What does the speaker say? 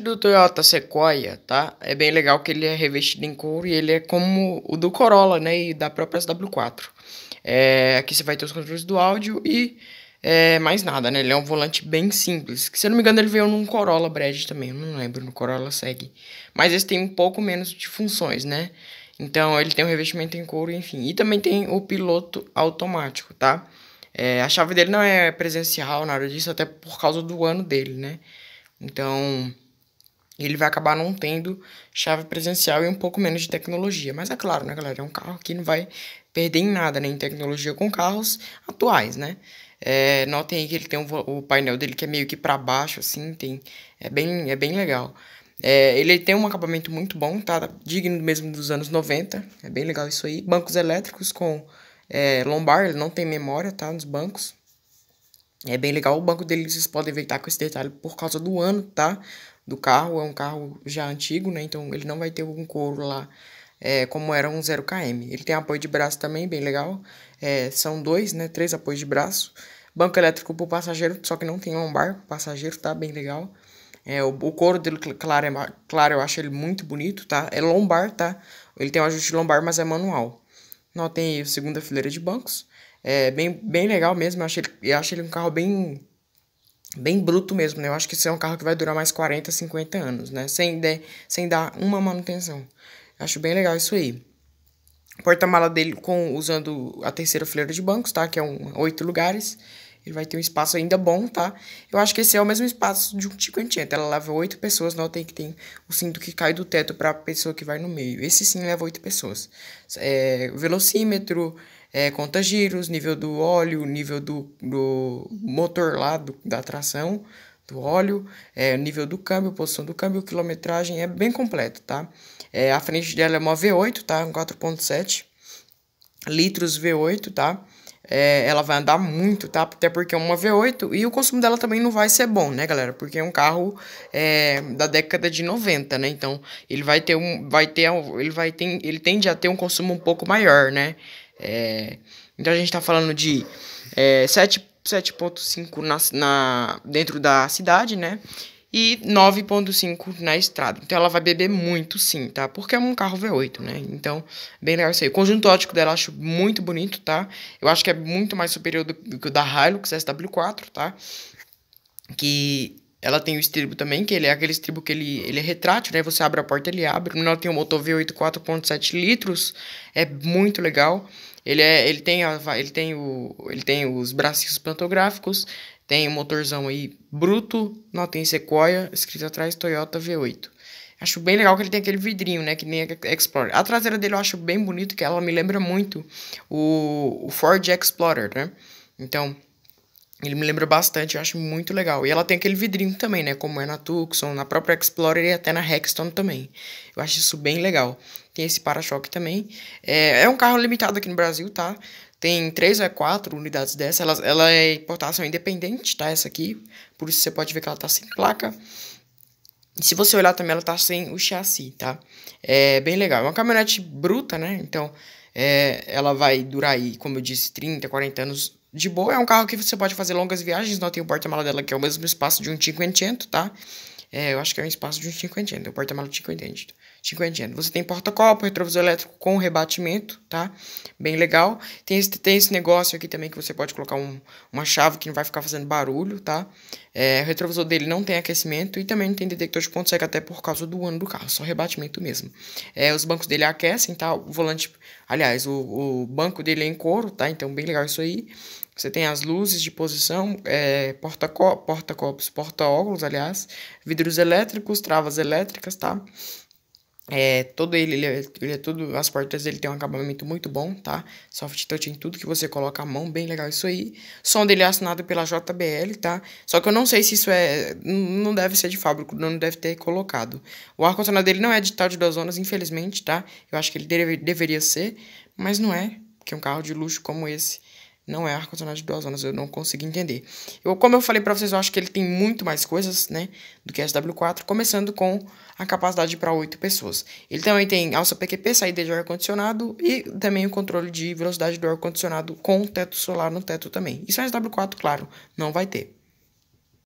do Toyota Sequoia, tá? É bem legal que ele é revestido em couro e ele é como o do Corolla, né? E da própria SW4. É, aqui você vai ter os controles do áudio e é, mais nada, né? Ele é um volante bem simples. Que, se eu não me engano, ele veio num Corolla Bridge também. Eu não lembro, no Corolla segue. Mas esse tem um pouco menos de funções, né? Então ele tem um revestimento em couro, enfim. E também tem o piloto automático, tá? É, a chave dele não é presencial, nada disso, até por causa do ano dele, né? Então, ele vai acabar não tendo chave presencial e um pouco menos de tecnologia. Mas é claro, né, galera? É um carro que não vai perder em nada, nem né, em tecnologia com carros atuais, né? É, notem aí que ele tem um, o painel dele que é meio que para baixo, assim, tem, é, bem, é bem legal. É, ele tem um acabamento muito bom, tá? Digno mesmo dos anos 90, é bem legal isso aí. Bancos elétricos com é, lombar, ele não tem memória, tá? Nos bancos, é bem legal. O banco dele vocês podem ver que tá com esse detalhe por causa do ano, tá? Do carro. É um carro já antigo, né? Então ele não vai ter algum couro lá. É, como era um 0km. Ele tem apoio de braço também, bem legal. É, são dois, né? Três apoios de braço. Banco elétrico para o passageiro, só que não tem lombar. O passageiro tá bem legal. É, o, o, couro dele, claro, é, claro, eu acho ele muito bonito, tá? É lombar, tá? Ele tem um ajuste lombar, mas é manual. Não tem segunda fileira de bancos. É bem, bem legal mesmo. Eu acho, ele, eu acho ele um carro bem bem bruto mesmo, né? Eu acho que esse é um carro que vai durar mais 40, 50 anos, né? Sem, de, sem dar uma manutenção. Eu acho bem legal isso aí. Porta-mala dele com usando a terceira fileira de bancos, tá? Que é um oito lugares. Ele vai ter um espaço ainda bom, tá? Eu acho que esse é o mesmo espaço de um Tico Enchanter. Ela leva oito pessoas, notem que tem o cinto que cai do teto para a pessoa que vai no meio. Esse sim leva oito pessoas. É, velocímetro, é, conta giros, nível do óleo, nível do, do motor lá, do, da tração, do óleo, é, nível do câmbio, posição do câmbio, quilometragem, é bem completo, tá? É, a frente dela é uma V8, tá? Um 4.7 litros V8, tá? é, ela vai andar muito, tá? Até porque é uma V8 e o consumo dela também não vai ser bom, né, galera? Porque é um carro é, da década de 90, né? Então, ele vai ter um, vai ter, ele vai ter, ele tende a ter um consumo um pouco maior, né? É, então a gente tá falando de é, 7.5 na, na, dentro da cidade, né? e 9.5 na estrada. Então ela vai beber muito sim, tá? Porque é um carro V8, né? Então, é bem legal isso aí. O conjunto ótico dela eu acho muito bonito, tá? Eu acho que é muito mais superior do que o da Hilux SW4, tá? Que ela tem o estribo também, que ele é aquele estribo que ele, ele é retrátil, né? Você abre a porta, ele abre. Ela tem o um motor V8 4.7 litros, é muito legal. Ele, é, ele, tem a, ele, tem o, ele tem os bracinhos pantográficos, tem um motorzão aí bruto, não tem Sequoia, escrito atrás Toyota V8. Acho bem legal que ele tem aquele vidrinho, né? Que nem a Explorer. A traseira dele eu acho bem bonito, que ela me lembra muito o, o Ford Explorer, né? Então, ele me lembra bastante, eu acho muito legal. E ela tem aquele vidrinho também, né? Como é na Tucson, na própria Explorer e até na Hexton também. Eu acho isso bem legal. Tem esse para-choque também. É, é um carro limitado aqui no Brasil, tá? Tem três ou quatro unidades dessa. Ela, ela é importação independente, tá? Essa aqui. Por isso você pode ver que ela tá sem placa. E se você olhar também, ela tá sem o chassi, tá? É bem legal. É uma caminhonete bruta, né? Então, é, ela vai durar aí, como eu disse, 30, 40 anos de boa. É um carro que você pode fazer longas viagens. Não tem o porta-mala dela, que é o mesmo espaço de um Cinquecento, tá? É, eu acho que é um espaço de um Cinquecento. É o porta-mala de Cinquecento. 50 anos. Você tem porta-copo, retrovisor elétrico com rebatimento, tá? Bem legal. Tem esse, tem esse negócio aqui também que você pode colocar um, uma chave que não vai ficar fazendo barulho, tá? É, o retrovisor dele não tem aquecimento e também não tem detector de ponto cego até por causa do ano do carro, só rebatimento mesmo. É, os bancos dele aquecem, tá? O volante, aliás, o, o banco dele é em couro, tá? Então, bem legal isso aí. Você tem as luzes de posição, é, porta-copos, porta-óculos, aliás, vidros elétricos, travas elétricas, tá? É, todo ele, ele é, ele é as portas dele tem um acabamento muito bom, tá? Soft touch em tudo que você coloca a mão, bem legal isso aí. Som dele é assinado pela JBL, tá? Só que eu não sei se isso é, não deve ser de fábrica, não deve ter colocado. O ar-condicionado dele não é de tal de duas zonas, infelizmente, tá? Eu acho que ele deve, deveria ser, mas não é, porque um carro de luxo como esse não é ar-condicionado de duas zonas, eu não consigo entender. Eu, como eu falei para vocês, eu acho que ele tem muito mais coisas, né, do que a SW4, começando com a capacidade para oito pessoas. Ele também tem alça PQP, saída de ar-condicionado e também o controle de velocidade do ar-condicionado com teto solar no teto também. Isso a é SW4, claro, não vai ter.